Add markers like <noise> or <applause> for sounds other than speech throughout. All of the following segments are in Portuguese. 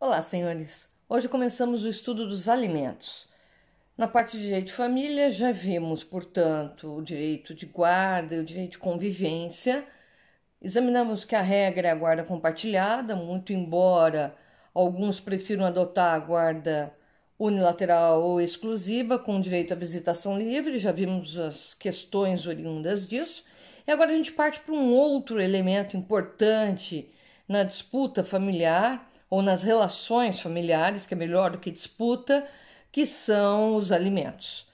Olá, senhores. Hoje começamos o estudo dos alimentos. Na parte de direito de família, já vimos, portanto, o direito de guarda e o direito de convivência. Examinamos que a regra é a guarda compartilhada, muito embora alguns prefiram adotar a guarda unilateral ou exclusiva, com direito à visitação livre, já vimos as questões oriundas disso. E agora a gente parte para um outro elemento importante na disputa familiar, ou nas relações familiares, que é melhor do que disputa, que são os alimentos.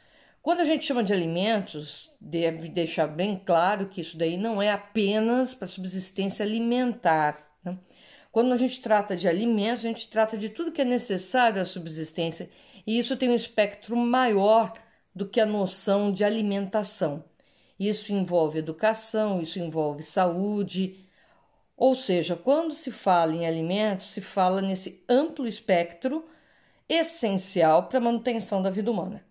Quando a gente chama de alimentos, deve deixar bem claro que isso daí não é apenas para subsistência alimentar. Né? Quando a gente trata de alimentos, a gente trata de tudo que é necessário à subsistência, e isso tem um espectro maior do que a noção de alimentação. Isso envolve educação, isso envolve saúde, ou seja, quando se fala em alimentos, se fala nesse amplo espectro essencial para a manutenção da vida humana.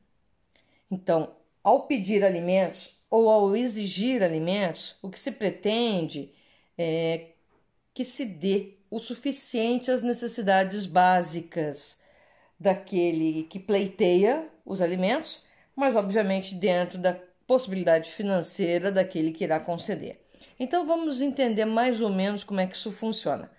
Então, ao pedir alimentos ou ao exigir alimentos, o que se pretende é que se dê o suficiente às necessidades básicas daquele que pleiteia os alimentos, mas obviamente dentro da possibilidade financeira daquele que irá conceder. Então vamos entender mais ou menos como é que isso funciona.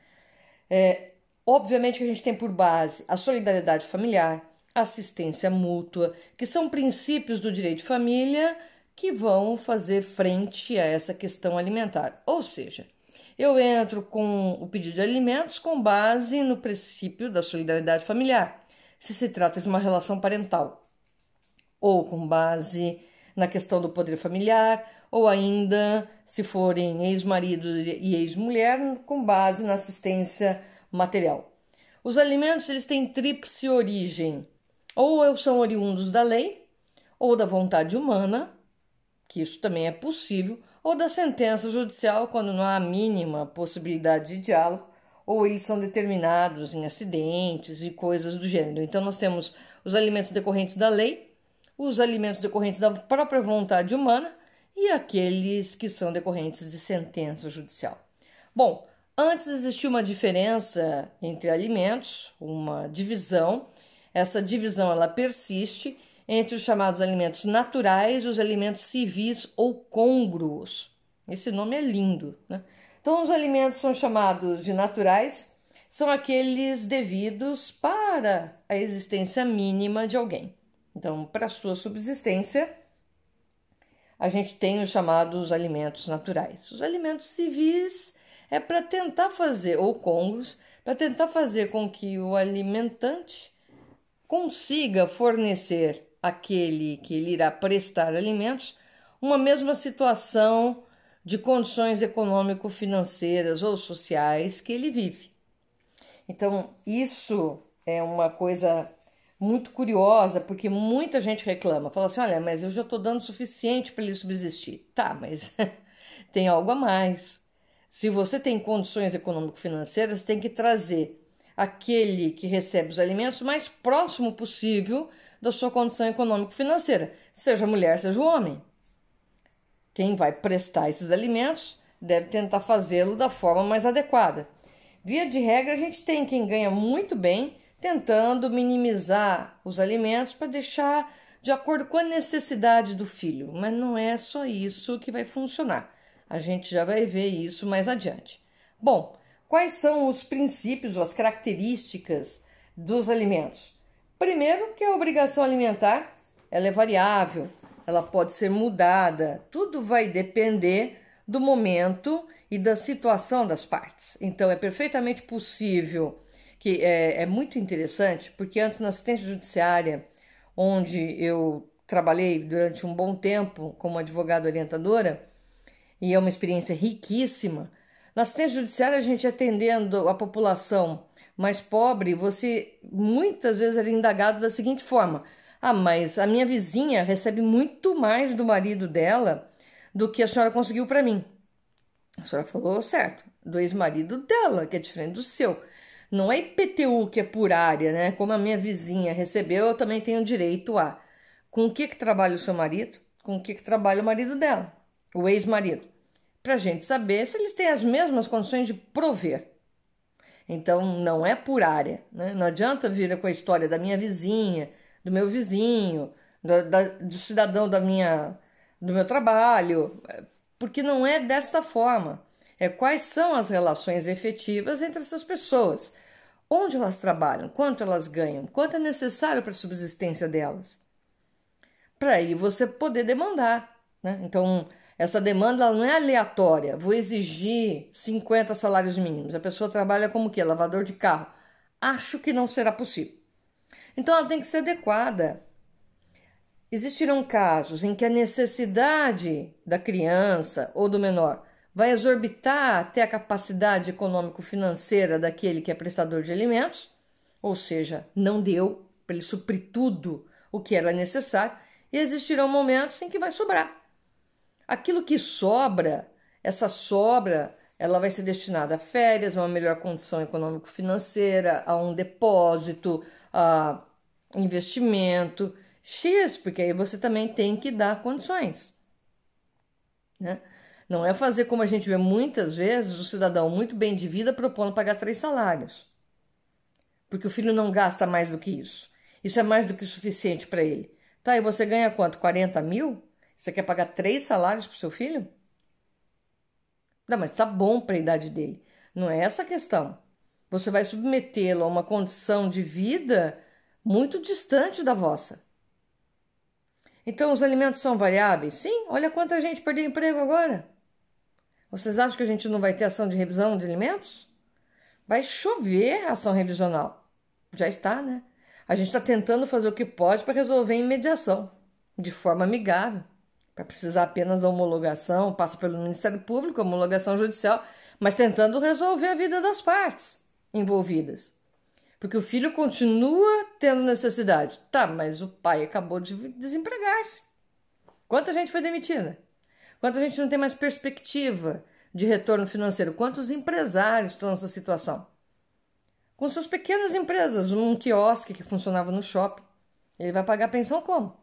É, obviamente que a gente tem por base a solidariedade familiar, assistência mútua, que são princípios do direito de família que vão fazer frente a essa questão alimentar. Ou seja, eu entro com o pedido de alimentos com base no princípio da solidariedade familiar, se se trata de uma relação parental, ou com base na questão do poder familiar, ou ainda se forem ex-marido e ex-mulher, com base na assistência material. Os alimentos eles têm tríplice origem: ou são oriundos da lei, ou da vontade humana, que isso também é possível, ou da sentença judicial, quando não há a mínima possibilidade de diálogo, ou eles são determinados em acidentes e coisas do gênero. Então, nós temos os alimentos decorrentes da lei, os alimentos decorrentes da própria vontade humana e aqueles que são decorrentes de sentença judicial. Bom, antes existia uma diferença entre alimentos, uma divisão. Essa divisão ela persiste entre os chamados alimentos naturais e os alimentos civis ou congruos. Esse nome é lindo, né? Então, os alimentos são chamados de naturais, são aqueles devidos para a existência mínima de alguém. Então, para a sua subsistência, a gente tem os chamados alimentos naturais. Os alimentos civis é para tentar fazer, ou congos, para tentar fazer com que o alimentante consiga fornecer aquele que lhe irá prestar alimentos uma mesma situação de condições econômico-financeiras ou sociais que ele vive. Então, isso é uma coisa muito curiosa, porque muita gente reclama, fala assim: olha, mas eu já estou dando o suficiente para ele subsistir. Tá, mas <laughs> tem algo a mais. Se você tem condições econômico-financeiras, tem que trazer aquele que recebe os alimentos mais próximo possível da sua condição econômico-financeira, seja mulher, seja homem. Quem vai prestar esses alimentos deve tentar fazê-lo da forma mais adequada. Via de regra, a gente tem quem ganha muito bem tentando minimizar os alimentos para deixar de acordo com a necessidade do filho. Mas não é só isso que vai funcionar. A gente já vai ver isso mais adiante. Bom, quais são os princípios ou as características dos alimentos? Primeiro, que a obrigação alimentar ela é variável, ela pode ser mudada, tudo vai depender do momento e da situação das partes. Então, é perfeitamente possível que é, é muito interessante, porque antes na assistência judiciária, onde eu trabalhei durante um bom tempo como advogada orientadora, e é uma experiência riquíssima. Na assistência judiciária, a gente atendendo a população mais pobre, você muitas vezes era indagado da seguinte forma: ah, mas a minha vizinha recebe muito mais do marido dela do que a senhora conseguiu para mim. A senhora falou certo, do ex-marido dela, que é diferente do seu. Não é IPTU que é por área, né? Como a minha vizinha recebeu, eu também tenho direito a. Com o que, que trabalha o seu marido? Com o que, que trabalha o marido dela, o ex-marido. Para a gente saber se eles têm as mesmas condições de prover. Então, não é por área. Né? Não adianta vir com a história da minha vizinha, do meu vizinho, do, da, do cidadão da minha, do meu trabalho, eh, porque não é desta forma. É quais são as relações efetivas entre essas pessoas onde elas trabalham, quanto elas ganham, quanto é necessário para a subsistência delas. Para aí você poder demandar. Né? Então, essa demanda não é aleatória. Vou exigir 50 salários mínimos. A pessoa trabalha como que? Lavador de carro. Acho que não será possível. Então, ela tem que ser adequada. Existirão casos em que a necessidade da criança ou do menor vai exorbitar até a capacidade econômico-financeira daquele que é prestador de alimentos, ou seja, não deu para ele suprir tudo o que era necessário, e existirão momentos em que vai sobrar. Aquilo que sobra, essa sobra, ela vai ser destinada a férias, a uma melhor condição econômico-financeira, a um depósito, a investimento, X, porque aí você também tem que dar condições. Né? Não é fazer como a gente vê muitas vezes o cidadão muito bem de vida propondo pagar três salários. Porque o filho não gasta mais do que isso. Isso é mais do que suficiente para ele. Tá, e você ganha quanto? 40 mil? Você quer pagar três salários para seu filho? Não, mas tá bom para a idade dele. Não é essa a questão. Você vai submetê-lo a uma condição de vida muito distante da vossa. Então, os alimentos são variáveis? Sim, olha quanta gente perdeu emprego agora. Vocês acham que a gente não vai ter ação de revisão de alimentos? Vai chover ação revisional. Já está, né? A gente está tentando fazer o que pode para resolver em mediação, de forma amigável. Para precisar apenas da homologação, passa pelo Ministério Público, homologação judicial, mas tentando resolver a vida das partes envolvidas. Porque o filho continua tendo necessidade. Tá, mas o pai acabou de desempregar-se. Quanta gente foi demitida? Quanto a gente não tem mais perspectiva de retorno financeiro, quantos empresários estão nessa situação? Com suas pequenas empresas, um quiosque que funcionava no shopping, ele vai pagar pensão como?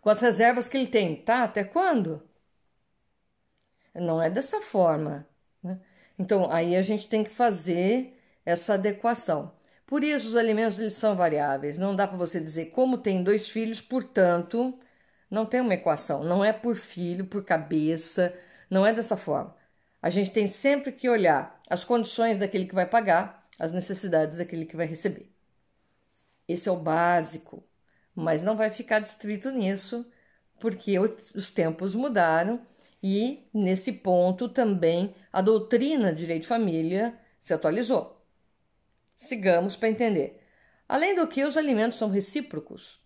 Com as reservas que ele tem, tá? Até quando? Não é dessa forma. Né? Então, aí a gente tem que fazer essa adequação. Por isso, os alimentos eles são variáveis. Não dá para você dizer como tem dois filhos, portanto, não tem uma equação, não é por filho, por cabeça, não é dessa forma. A gente tem sempre que olhar as condições daquele que vai pagar, as necessidades daquele que vai receber. Esse é o básico, mas não vai ficar distrito nisso, porque os tempos mudaram e, nesse ponto, também a doutrina de direito de família se atualizou. Sigamos para entender. Além do que, os alimentos são recíprocos.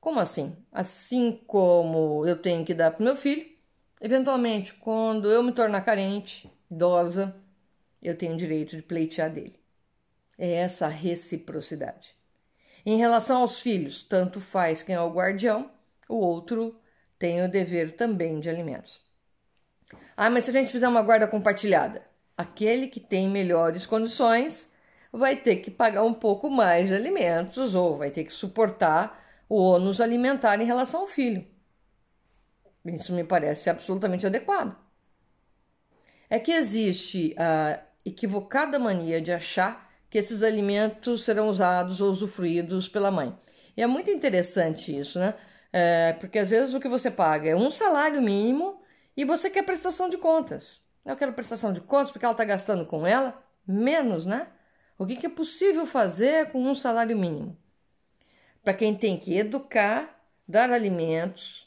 Como assim? Assim como eu tenho que dar para meu filho, eventualmente, quando eu me tornar carente, idosa, eu tenho o direito de pleitear dele. É essa reciprocidade. Em relação aos filhos, tanto faz quem é o guardião, o outro tem o dever também de alimentos. Ah, mas se a gente fizer uma guarda compartilhada, aquele que tem melhores condições vai ter que pagar um pouco mais de alimentos ou vai ter que suportar o ônus alimentar em relação ao filho. Isso me parece absolutamente adequado. É que existe a equivocada mania de achar que esses alimentos serão usados ou usufruídos pela mãe. E é muito interessante isso, né? É, porque às vezes o que você paga é um salário mínimo e você quer prestação de contas. Eu quero prestação de contas porque ela está gastando com ela menos, né? O que, que é possível fazer com um salário mínimo? para quem tem que educar, dar alimentos,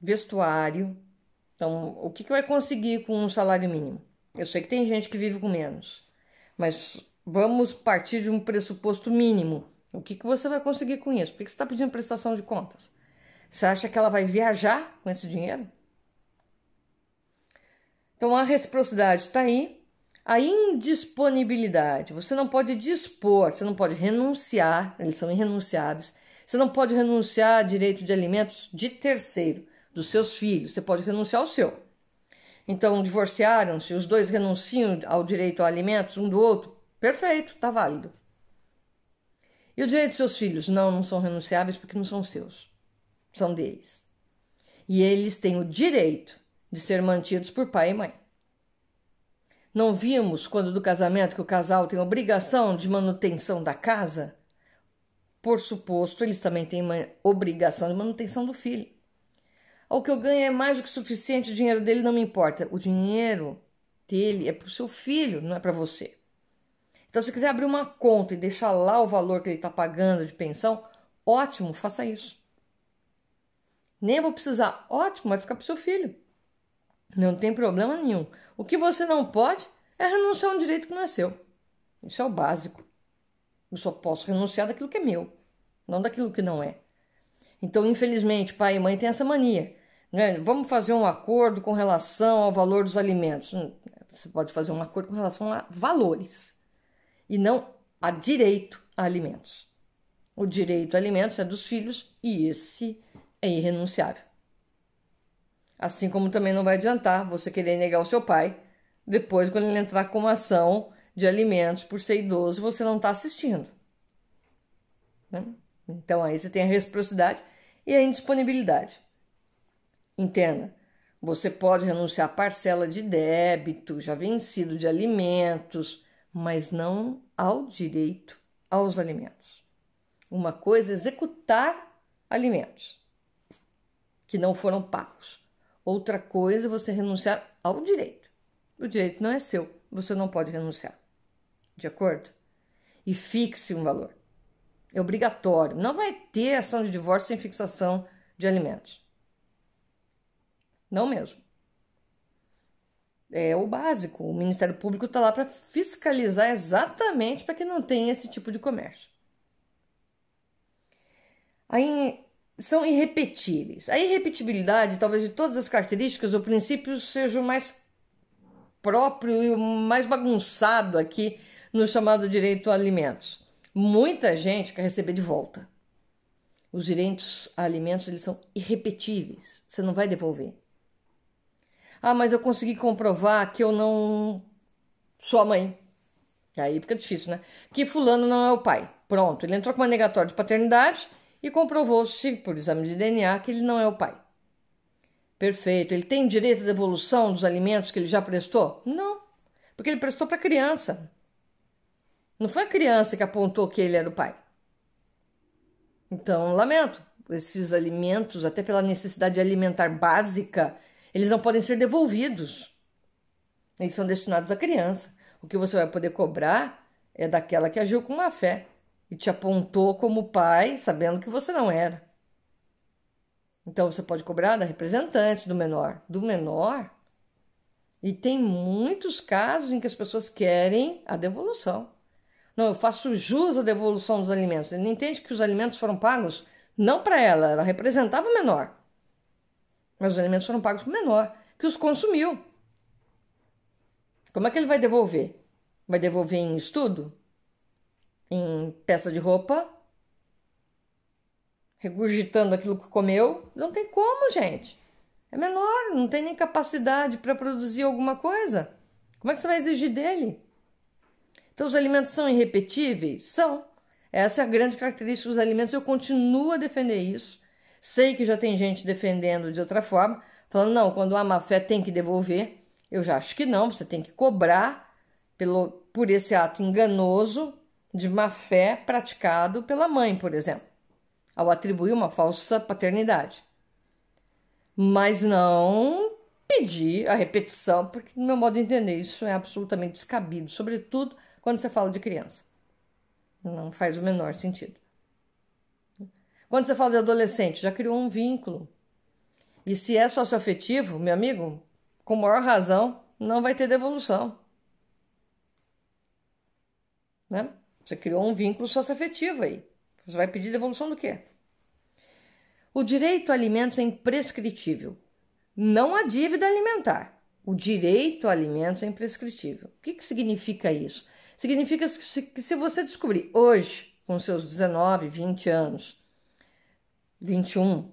vestuário. Então, o que, que vai conseguir com um salário mínimo? Eu sei que tem gente que vive com menos, mas vamos partir de um pressuposto mínimo. O que, que você vai conseguir com isso? Por que, que você está pedindo prestação de contas? Você acha que ela vai viajar com esse dinheiro? Então a reciprocidade está aí, a indisponibilidade. Você não pode dispor, você não pode renunciar, eles são irrenunciáveis. Você não pode renunciar a direito de alimentos de terceiro, dos seus filhos. Você pode renunciar ao seu. Então, divorciaram-se, os dois renunciam ao direito a alimentos um do outro. Perfeito, está válido. E o direito dos seus filhos? Não, não são renunciáveis porque não são seus. São deles. E eles têm o direito de ser mantidos por pai e mãe. Não vimos, quando do casamento, que o casal tem obrigação de manutenção da casa? Por suposto, eles também têm uma obrigação de manutenção do filho. O que eu ganho é mais do que suficiente, o dinheiro dele não me importa. O dinheiro dele é para o seu filho, não é para você. Então, se quiser abrir uma conta e deixar lá o valor que ele está pagando de pensão, ótimo, faça isso. Nem vou precisar, ótimo, vai ficar para o seu filho. Não tem problema nenhum. O que você não pode é renunciar a um direito que não é seu. Isso é o básico. Eu só posso renunciar daquilo que é meu, não daquilo que não é. Então, infelizmente, pai e mãe têm essa mania. Né? Vamos fazer um acordo com relação ao valor dos alimentos. Hum, você pode fazer um acordo com relação a valores e não a direito a alimentos. O direito a alimentos é dos filhos e esse é irrenunciável. Assim como também não vai adiantar você querer negar o seu pai depois, quando ele entrar com uma ação de alimentos por ser idoso, você não está assistindo. Né? Então aí você tem a reciprocidade e a indisponibilidade. Entenda, você pode renunciar à parcela de débito já vencido de alimentos, mas não ao direito aos alimentos. Uma coisa é executar alimentos que não foram pagos. Outra coisa é você renunciar ao direito. O direito não é seu, você não pode renunciar. De acordo? E fixe um valor. É obrigatório. Não vai ter ação de divórcio sem fixação de alimentos. Não mesmo. É o básico. O Ministério Público está lá para fiscalizar exatamente para que não tenha esse tipo de comércio. Aí são irrepetíveis. A irrepetibilidade, talvez de todas as características, o princípio seja o mais próprio e o mais bagunçado aqui no chamado direito a alimentos. Muita gente quer receber de volta. Os direitos a alimentos eles são irrepetíveis. Você não vai devolver. Ah, mas eu consegui comprovar que eu não sou a mãe. Aí fica difícil, né? Que fulano não é o pai. Pronto, ele entrou com uma negatória de paternidade, e comprovou-se, por exame de DNA, que ele não é o pai. Perfeito. Ele tem direito à devolução dos alimentos que ele já prestou? Não, porque ele prestou para a criança. Não foi a criança que apontou que ele era o pai. Então, lamento. Esses alimentos, até pela necessidade alimentar básica, eles não podem ser devolvidos. Eles são destinados à criança. O que você vai poder cobrar é daquela que agiu com má fé e te apontou como pai, sabendo que você não era. Então você pode cobrar da representante do menor, do menor. E tem muitos casos em que as pessoas querem a devolução. Não, eu faço jus à devolução dos alimentos. Ele não entende que os alimentos foram pagos não para ela, ela representava o menor. Mas os alimentos foram pagos para o menor, que os consumiu. Como é que ele vai devolver? Vai devolver em estudo? em peça de roupa, regurgitando aquilo que comeu. Não tem como, gente. É menor, não tem nem capacidade para produzir alguma coisa. Como é que você vai exigir dele? Então, os alimentos são irrepetíveis? São. Essa é a grande característica dos alimentos. Eu continuo a defender isso. Sei que já tem gente defendendo de outra forma, falando, não, quando há má fé tem que devolver. Eu já acho que não, você tem que cobrar pelo, por esse ato enganoso de má fé praticado pela mãe, por exemplo, ao atribuir uma falsa paternidade. Mas não pedir a repetição, porque, no meu modo de entender, isso é absolutamente descabido, sobretudo quando você fala de criança. Não faz o menor sentido. Quando você fala de adolescente, já criou um vínculo. E se é socioafetivo, meu amigo, com maior razão, não vai ter devolução. Né? Você criou um vínculo socioafetivo aí. Você vai pedir devolução do quê? O direito a alimentos é imprescritível. Não há dívida alimentar. O direito a alimentos é imprescritível. O que, que significa isso? Significa que se você descobrir hoje, com seus 19, 20 anos, 21,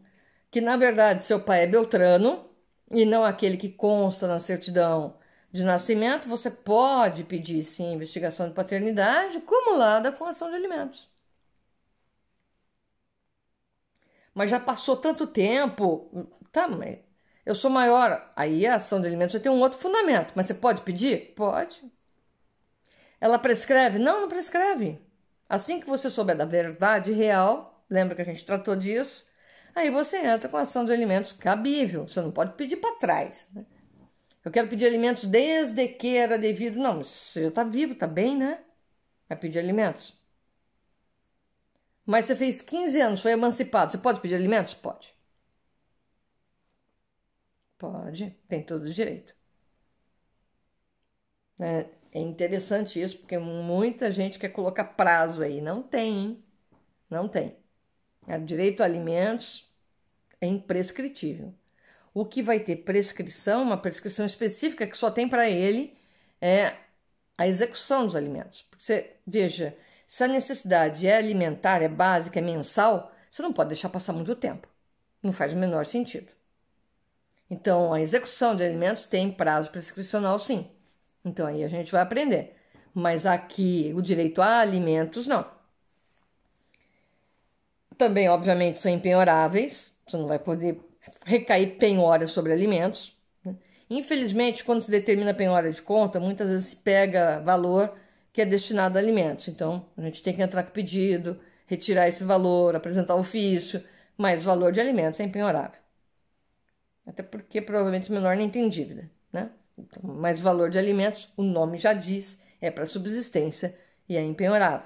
que na verdade seu pai é Beltrano e não aquele que consta na certidão de nascimento, você pode pedir sim investigação de paternidade cumulada com ação de alimentos. Mas já passou tanto tempo, tá, mas eu sou maior, aí a ação de alimentos já tem um outro fundamento, mas você pode pedir? Pode. Ela prescreve? Não, não prescreve. Assim que você souber da verdade real, lembra que a gente tratou disso, aí você entra com ação de alimentos cabível, você não pode pedir para trás, né? Eu quero pedir alimentos desde que era devido. Não, mas você já está vivo, está bem, né? Vai pedir alimentos? Mas você fez 15 anos, foi emancipado. Você pode pedir alimentos? Pode. Pode, tem todo o direito. É, é, interessante isso, porque muita gente quer colocar prazo aí. Não tem, hein? Não tem. É direito a alimentos é imprescritível o que vai ter prescrição, uma prescrição específica que só tem para ele, é a execução dos alimentos. você, veja, se a necessidade é alimentar, é básica, é mensal, você não pode deixar passar muito tempo. Não faz o menor sentido. Então, a execução de alimentos tem prazo prescricional, sim. Então, aí a gente vai aprender. Mas aqui, o direito a alimentos, não. Também, obviamente, são empenhoráveis. Você não vai poder recair penhora sobre alimentos. Né? Infelizmente, quando se determina penhora de conta, muitas vezes se pega valor que é destinado a alimentos. Então, a gente tem que entrar com pedido, retirar esse valor, apresentar ofício, mas o valor de alimentos é empenhorável. Até porque provavelmente esse menor nem tem dívida, né? Então, mas o valor de alimentos, o nome já diz, é para subsistência e é empenhorável.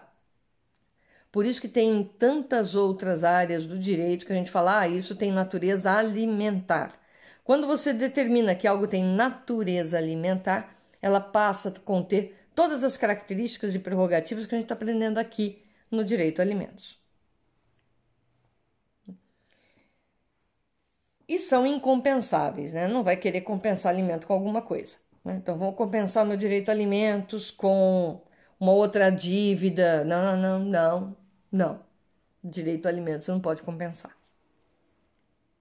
Por isso que tem tantas outras áreas do direito que a gente fala, ah, isso tem natureza alimentar. Quando você determina que algo tem natureza alimentar, ela passa a conter todas as características e prerrogativas que a gente está aprendendo aqui no direito a alimentos. E são incompensáveis, né? Não vai querer compensar alimento com alguma coisa. Né? Então, vou compensar meu direito a alimentos com uma outra dívida. Não, não, não, não. Não. Direito ao alimento você não pode compensar.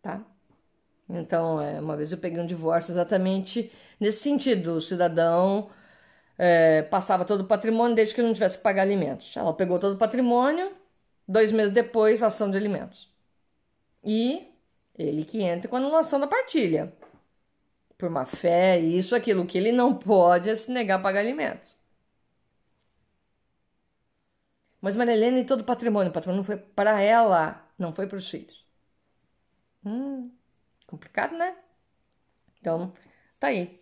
Tá? Então, é, uma vez eu peguei um divórcio exatamente nesse sentido. O cidadão é, passava todo o patrimônio desde que ele não tivesse que pagar alimentos. Ela pegou todo o patrimônio, dois meses depois, ação de alimentos. E ele que entra com a anulação da partilha. Por má fé, isso, aquilo. O que ele não pode é se negar a pagar alimentos. Mas e todo o patrimônio, o patrimônio foi para ela, não foi para os filhos. Hum, complicado, né? Então, tá aí.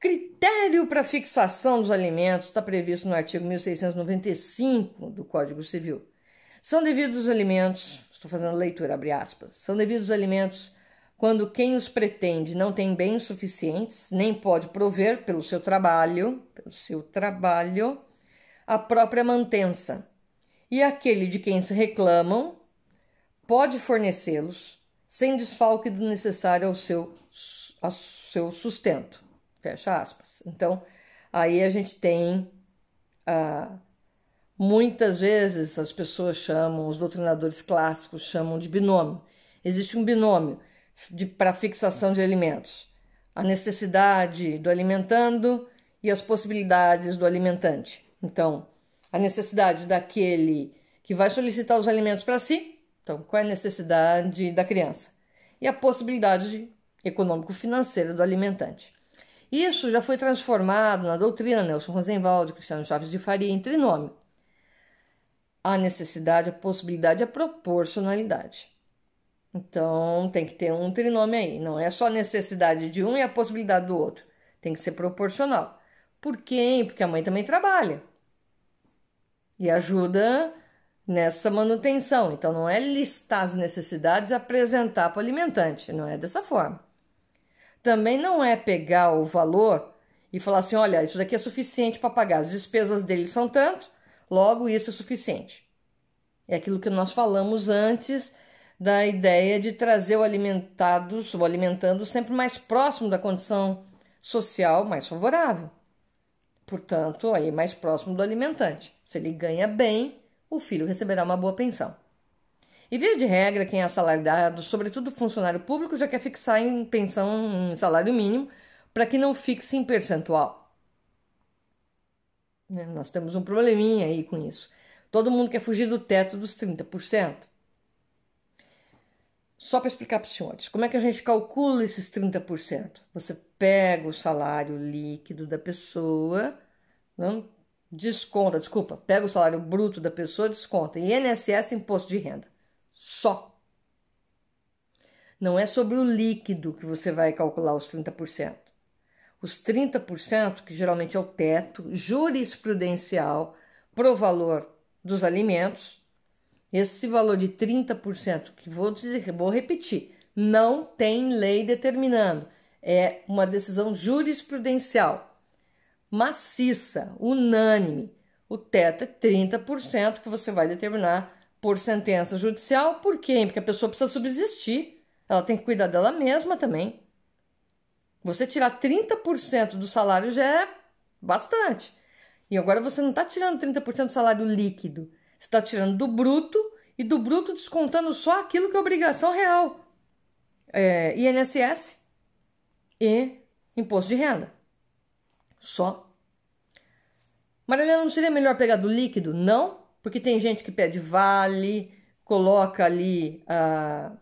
Critério para fixação dos alimentos está previsto no artigo 1695 do Código Civil. São devidos os alimentos, estou fazendo leitura, abre aspas, são devidos os alimentos quando quem os pretende não tem bens suficientes, nem pode prover pelo seu trabalho, pelo seu trabalho, a própria mantença, e aquele de quem se reclamam pode fornecê-los sem desfalque do necessário ao seu, ao seu sustento. Fecha aspas. Então, aí a gente tem ah, muitas vezes as pessoas chamam, os doutrinadores clássicos chamam de binômio. Existe um binômio para fixação de alimentos: a necessidade do alimentando e as possibilidades do alimentante. Então, a necessidade daquele que vai solicitar os alimentos para si, então qual é a necessidade da criança, e a possibilidade econômico-financeira do alimentante. Isso já foi transformado na doutrina Nelson Rosenwald, Cristiano Chaves de Faria em trinome. A necessidade, a possibilidade, a proporcionalidade. Então tem que ter um trinome aí. Não é só a necessidade de um e a possibilidade do outro. Tem que ser proporcional. Por quem? Porque a mãe também trabalha e ajuda nessa manutenção. Então, não é listar as necessidades e apresentar para o alimentante, não é dessa forma. Também não é pegar o valor e falar assim: olha, isso daqui é suficiente para pagar, as despesas dele são tanto, logo isso é suficiente. É aquilo que nós falamos antes da ideia de trazer o alimentado, o alimentando sempre mais próximo da condição social mais favorável. Portanto, aí mais próximo do alimentante. Se ele ganha bem, o filho receberá uma boa pensão. E via de regra, quem é assalariado, sobretudo funcionário público, já quer fixar em pensão um salário mínimo para que não fixe em percentual. Né, nós temos um probleminha aí com isso. Todo mundo quer fugir do teto dos 30%. Só para explicar para os senhores, como é que a gente calcula esses 30%? Você pega o salário líquido da pessoa, não? desconta, desculpa, pega o salário bruto da pessoa, desconta. INSS, imposto de renda. Só. Não é sobre o líquido que você vai calcular os 30%. Os 30%, que geralmente é o teto jurisprudencial pro valor dos alimentos, esse valor de 30%, que vou dizer, vou repetir, não tem lei determinando. É uma decisão jurisprudencial maciça, unânime. O teto é 30% que você vai determinar por sentença judicial. Por Porque a pessoa precisa subsistir. Ela tem que cuidar dela mesma também. Você tirar 30% do salário já é bastante. E agora você não está tirando 30% do salário líquido. Você está tirando do bruto e do bruto descontando só aquilo que é obrigação real. É, INSS e imposto de renda só. Marilena, não seria melhor pegar do líquido? Não, porque tem gente que pede vale, coloca ali, ah,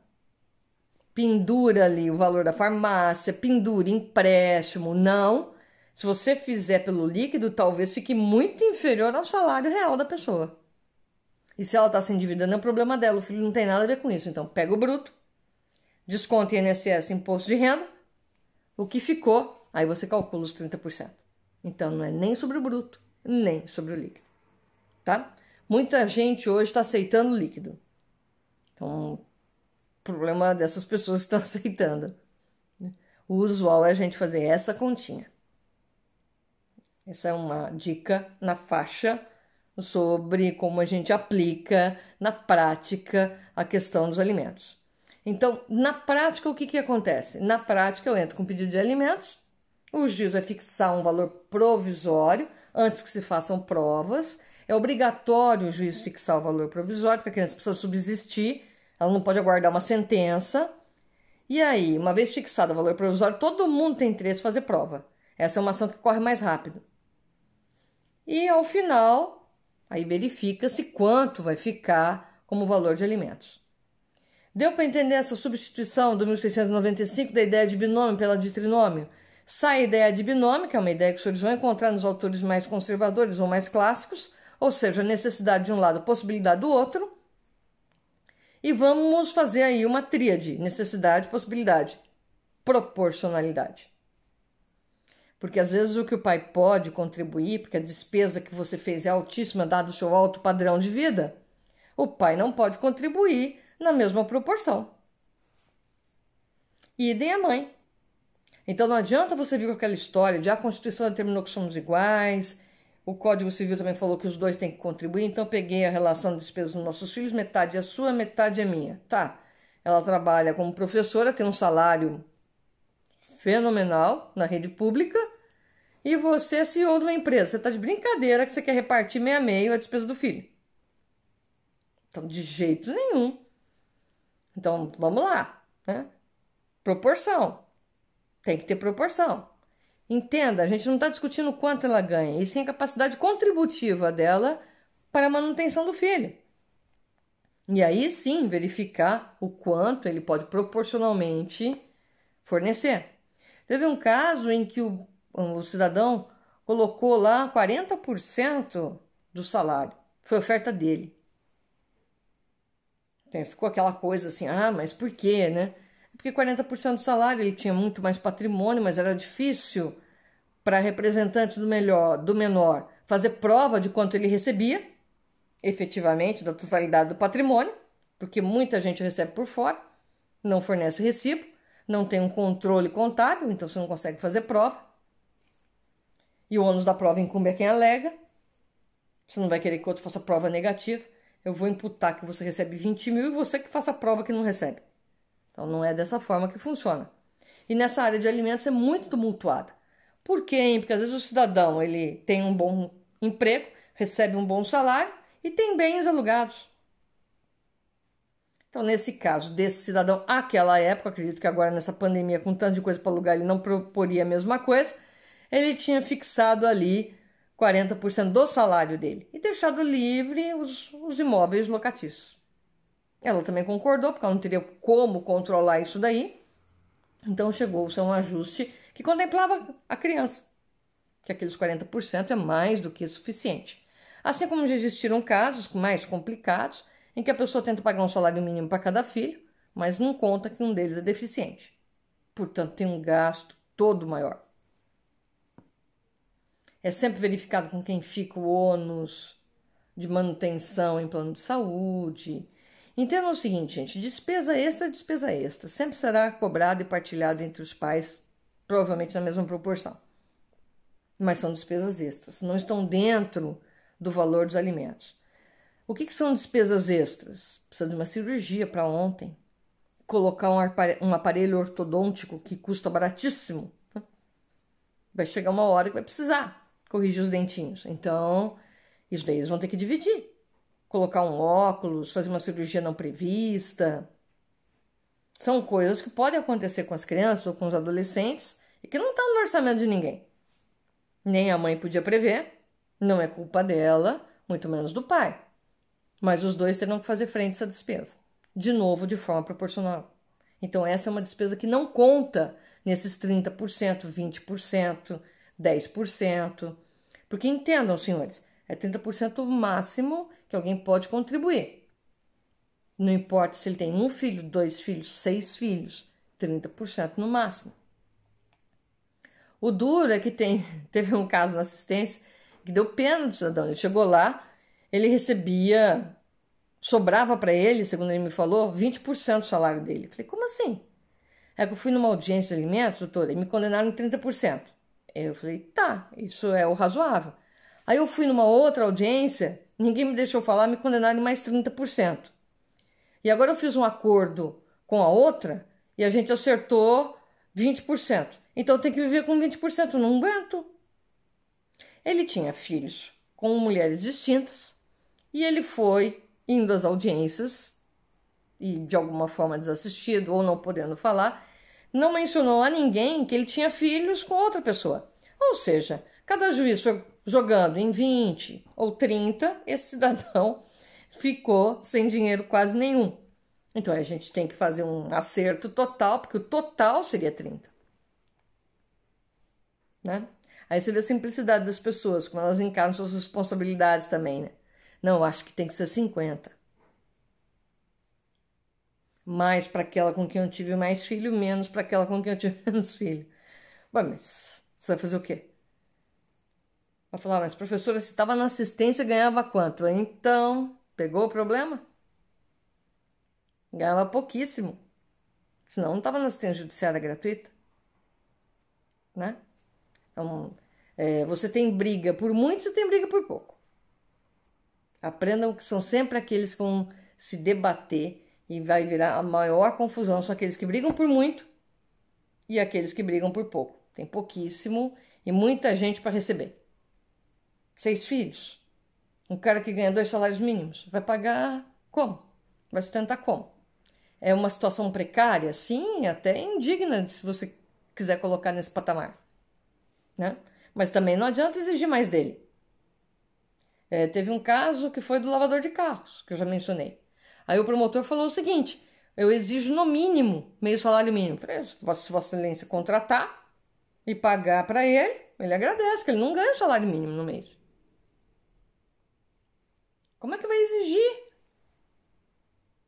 pendura ali o valor da farmácia, pendura empréstimo. Não, se você fizer pelo líquido, talvez fique muito inferior ao salário real da pessoa. E se ela está se endividando, é um problema dela, o filho não tem nada a ver com isso. Então, pega o bruto, desconta INSS, imposto de renda, o que ficou, aí você calcula os 30%. Então não é nem sobre o bruto, nem sobre o líquido, tá? Muita gente hoje está aceitando líquido. Então, o problema dessas pessoas que estão <laughs> aceitando. Né? O usual é a gente fazer essa continha. Essa é uma dica na faixa sobre como a gente aplica na prática a questão dos alimentos. Então, na prática, o que, que acontece? Na prática, eu entro com pedido de alimentos, o juiz vai fixar um valor provisório antes que se façam provas. É obrigatório o juiz fixar o valor provisório, porque a criança precisa subsistir, ela não pode aguardar uma sentença. E aí, uma vez fixado o valor provisório, todo mundo tem interesse em fazer prova. Essa é uma ação que corre mais rápido. E ao final, aí verifica-se quanto vai ficar como valor de alimentos. Deu para entender essa substituição do 1695 da ideia de binômio pela de trinômio? sai a ideia de binômio, que é uma ideia que os senhores vão encontrar nos autores mais conservadores ou mais clássicos, ou seja, necessidade de um lado, possibilidade do outro. E vamos fazer aí uma tríade: necessidade, possibilidade, proporcionalidade. Porque às vezes o que o pai pode contribuir, porque a despesa que você fez é altíssima, dado o seu alto padrão de vida, o pai não pode contribuir na mesma proporção. Idem a mãe. Então não adianta você vir com aquela história de ah, a Constituição determinou que somos iguais, o Código Civil também falou que os dois têm que contribuir, então peguei a relação de despesas dos nossos filhos, metade é sua, metade é minha. Tá. Ela trabalha como professora, tem um salário fenomenal na rede pública, e você é CEO de uma empresa. Você está de brincadeira que você quer repartir meia meio a despesa do filho. Então, de jeito nenhum. Então, vamos lá, né? Proporção. Tem que ter proporção. Entenda, a gente não está discutindo quanto ela ganha, e sim a capacidade contributiva dela para a manutenção do filho. E aí sim verificar o quanto ele pode proporcionalmente fornecer. Teve um caso em que o, o cidadão colocou lá 40% do salário, foi oferta dele. Então, ficou aquela coisa assim, ah, mas por quê, né? porque 40% do salário, ele tinha muito mais patrimônio, mas era difícil para representante do melhor, do menor, fazer prova de quanto ele recebia efetivamente da totalidade do patrimônio, porque muita gente recebe por fora, não fornece recibo, não tem um controle contábil, então você não consegue fazer prova. E o ônus da prova incumbe a quem alega. Você não vai querer que o outro faça prova negativa. Eu vou imputar que você recebe 20 mil e você que faça prova que não recebe. Então não é dessa forma que funciona. E nessa área de alimentos é muito tumultuada. Por quê? Hein? Porque às vezes o cidadão ele tem um bom emprego, recebe um bom salário e tem bens alugados. Então, nesse caso desse cidadão, aquela época, acredito que agora nessa pandemia, com tanto de coisa para alugar, ele não proporia a mesma coisa, ele tinha fixado ali 40% do salário dele e deixado livre os, os imóveis locatícios. Ela também concordou, porque ela não teria como controlar isso daí. Então chegou-se a é um ajuste que contemplava a criança, que aqueles 40% é mais do que suficiente. Assim como já existiram casos mais complicados em que a pessoa tenta pagar um salário mínimo para cada filho, mas não conta que um deles é deficiente. Portanto, tem um gasto todo maior. É sempre verificado com quem fica o ônus de manutenção em plano de saúde, Entenda o seguinte, gente: despesa extra é despesa extra. Sempre será cobrada e partilhada entre os pais, provavelmente na mesma proporção. Mas são despesas extras, não estão dentro do valor dos alimentos. O que, que são despesas extras? Precisa de uma cirurgia para ontem, colocar um aparelho ortodôntico que custa baratíssimo. Vai chegar uma hora que vai precisar corrigir os dentinhos. Então, isso daí eles vão ter que dividir colocar um óculos, fazer uma cirurgia não prevista. São coisas que podem acontecer com as crianças ou com os adolescentes e que não está no orçamento de ninguém. Nem a mãe podia prever, não é culpa dela, muito menos do pai. Mas os dois terão que fazer frente a essa despesa, de novo de forma proporcional. Então, essa é uma despesa que não conta nesses 30%, 20%, 10%. Porque entendam, senhores, é 30% máximo que alguém pode contribuir. Não importa se ele tem um filho, dois filhos, seis filhos, 30% no máximo. O duro é que tem, <laughs> teve um caso na assistência que deu pena do cidadão. Ele chegou lá, ele recebia, sobrava para ele, segundo ele me falou, 20% do salário dele. Eu falei, como assim? É que eu fui numa audiência de alimentos, doutor, e me condenaram em 30%. Eu falei, tá, isso é o razoável. Aí eu fui numa outra audiência Ninguém me deixou falar, me condenaram em mais 30%. E agora eu fiz um acordo com a outra e a gente acertou 20%. Então tem que viver com 20%, não aguento. Ele tinha filhos com mulheres distintas e ele foi indo às audiências e de alguma forma desassistido ou não podendo falar, não mencionou a ninguém que ele tinha filhos com outra pessoa. Ou seja, cada juiz foi jogando em 20 ou 30, esse cidadão <laughs> ficou sem dinheiro quase nenhum. Então a gente tem que fazer um acerto total, porque o total seria 30. Né? Aí seria a simplicidade das pessoas, como elas encaram suas responsabilidades também, né? Não, acho que tem que ser 50. Mais para aquela com quem eu tive mais filho, menos para aquela com quem eu tive <laughs> menos filho. Bom, mas você vai fazer o quê? Vai falar, ah, mas professora, se estava na assistência ganhava quanto? Então, pegou o problema? Ganhava pouquíssimo. Senão não estava na assistência judiciária gratuita. Né? Então, é, você tem briga por muito, você tem briga por pouco. Aprendam que são sempre aqueles que vão se debater e vai virar a maior confusão. São aqueles que brigam por muito e aqueles que brigam por pouco. Tem pouquíssimo e muita gente para receber seis filhos, um cara que ganha dois salários mínimos, vai pagar como? Vai sustentar como? É uma situação precária, sim, até indigna se você quiser colocar nesse patamar. Né? Mas também não adianta exigir mais dele. É, teve um caso que foi do lavador de carros, que eu já mencionei. Aí o promotor falou o seguinte: eu exijo no mínimo meio salário mínimo. se Vossa Excelência contratar e pagar para ele, ele agradece, que ele não ganha salário mínimo no mês. Como é que vai exigir?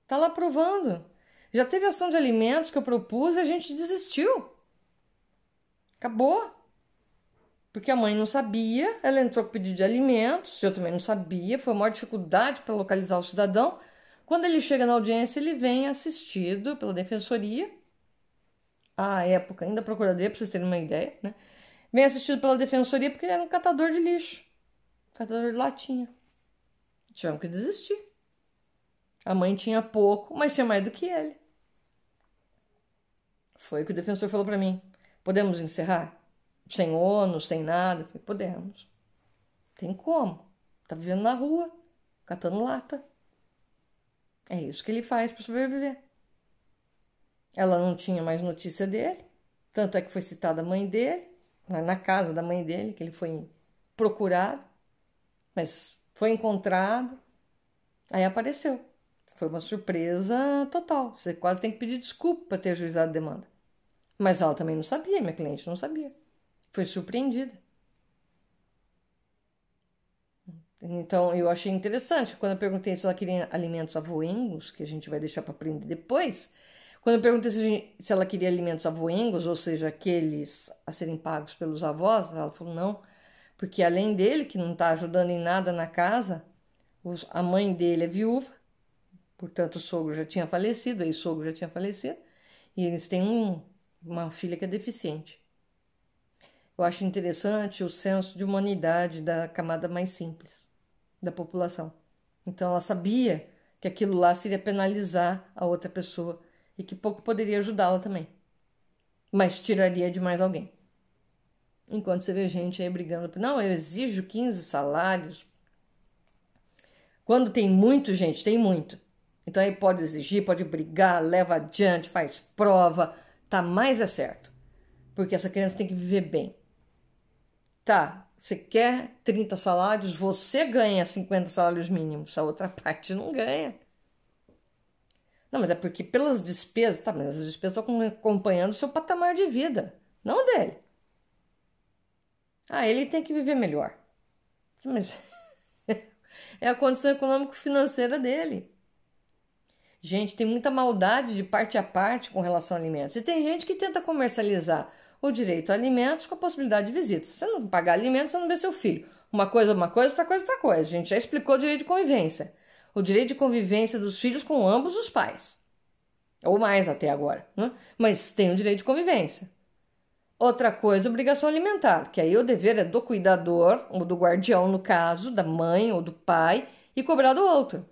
Tá lá provando. Já teve ação de alimentos que eu propus e a gente desistiu. Acabou. Porque a mãe não sabia, ela entrou com pedido de alimentos, eu também não sabia, foi a maior dificuldade para localizar o cidadão. Quando ele chega na audiência, ele vem assistido pela defensoria. À época, ainda procuradoria, para vocês terem uma ideia, né? Vem assistido pela defensoria porque ele era um catador de lixo, catador de latinha. Tiveram que desistir. A mãe tinha pouco, mas tinha mais do que ele. Foi o que o defensor falou para mim. Podemos encerrar? Sem ônus, sem nada? Falei, podemos. Tem como. Tá vivendo na rua, catando lata. É isso que ele faz para sobreviver. Ela não tinha mais notícia dele, tanto é que foi citada a mãe dele, na casa da mãe dele, que ele foi procurado, mas foi encontrado, aí apareceu. Foi uma surpresa total. Você quase tem que pedir desculpa para ter ajuizado a demanda. Mas ela também não sabia, minha cliente não sabia. Foi surpreendida. Então eu achei interessante. Quando eu perguntei se ela queria alimentos avoengos, que a gente vai deixar para aprender depois, quando eu perguntei se, ela queria alimentos avoengos, ou seja, aqueles a serem pagos pelos avós, ela falou não porque além dele, que não está ajudando em nada na casa, os, a mãe dele é viúva, portanto o sogro já tinha falecido, aí o sogro já tinha falecido, e eles têm um, uma filha que é deficiente. Eu acho interessante o senso de humanidade da camada mais simples da população. Então ela sabia que aquilo lá seria penalizar a outra pessoa e que pouco poderia ajudá-la também, mas tiraria de mais alguém. Enquanto você vê gente aí brigando, não, eu exijo 15 salários. Quando tem muito, gente, tem muito. Então aí pode exigir, pode brigar, leva adiante, faz prova, tá mais é certo. Porque essa criança tem que viver bem. Tá, você quer 30 salários, você ganha 50 salários mínimos, a outra <laughs> parte não ganha. Não, mas é porque pelas despesas, tá, mas as despesas estão acompanhando o seu patamar de vida, não dele. Ah, ele tem que viver melhor. Mas <laughs> é a condição econômico-financeira dele. Gente, tem muita maldade de parte a parte com relação a alimentos. E tem gente que tenta comercializar o direito a alimentos com a possibilidade de visitas. Se você não pagar alimentos, você não vê seu filho. Uma coisa, é uma coisa, outra coisa, é outra coisa. A gente já explicou o direito de convivência. O direito de convivência dos filhos com ambos os pais. Ou mais até agora. Né? Mas tem o direito de convivência. Outra coisa, obrigação alimentar, que aí o dever é do cuidador, ou do guardião, no caso, da mãe ou do pai, e cobrar do outro.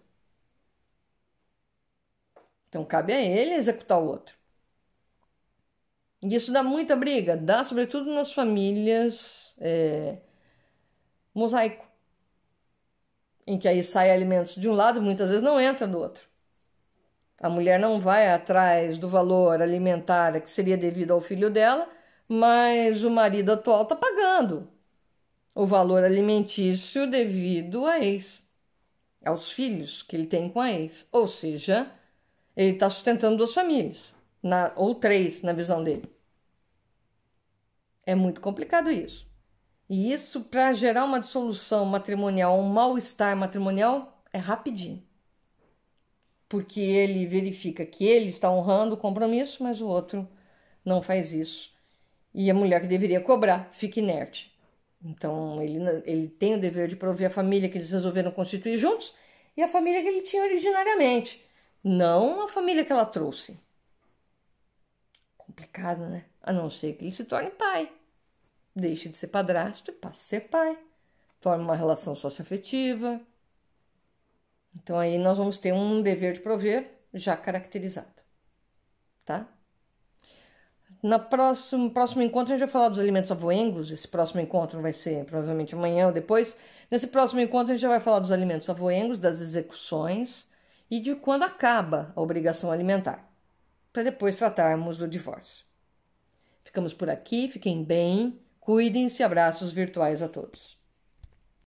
Então cabe a ele executar o outro. E isso dá muita briga, dá sobretudo nas famílias é, mosaico, em que aí sai alimentos de um lado, muitas vezes não entra do outro. A mulher não vai atrás do valor alimentar que seria devido ao filho dela mas o marido atual está pagando o valor alimentício devido à ex, aos filhos que ele tem com a ex. Ou seja, ele está sustentando duas famílias, na, ou três, na visão dele. É muito complicado isso. E isso, para gerar uma dissolução matrimonial, um mal-estar matrimonial, é rapidinho. Porque ele verifica que ele está honrando o compromisso, mas o outro não faz isso e a mulher que deveria cobrar fica inerte. Então ele, ele tem o dever de prover a família que eles resolveram constituir juntos e a família que ele tinha originariamente, não a família que ela trouxe. Complicado, né? A não ser que ele se torne pai. Deixe de ser padrasto e passe a ser pai. Torne uma relação socioafetiva. Então aí nós vamos ter um dever de prover já caracterizado, tá? Na próximo, próximo encontro a gente vai falar dos alimentos avoengos. Esse próximo encontro vai ser provavelmente amanhã ou depois. Nesse próximo encontro a gente vai falar dos alimentos avoengos, das execuções e de quando acaba a obrigação alimentar, para depois tratarmos do divórcio. Ficamos por aqui, fiquem bem, cuidem-se, abraços virtuais a todos.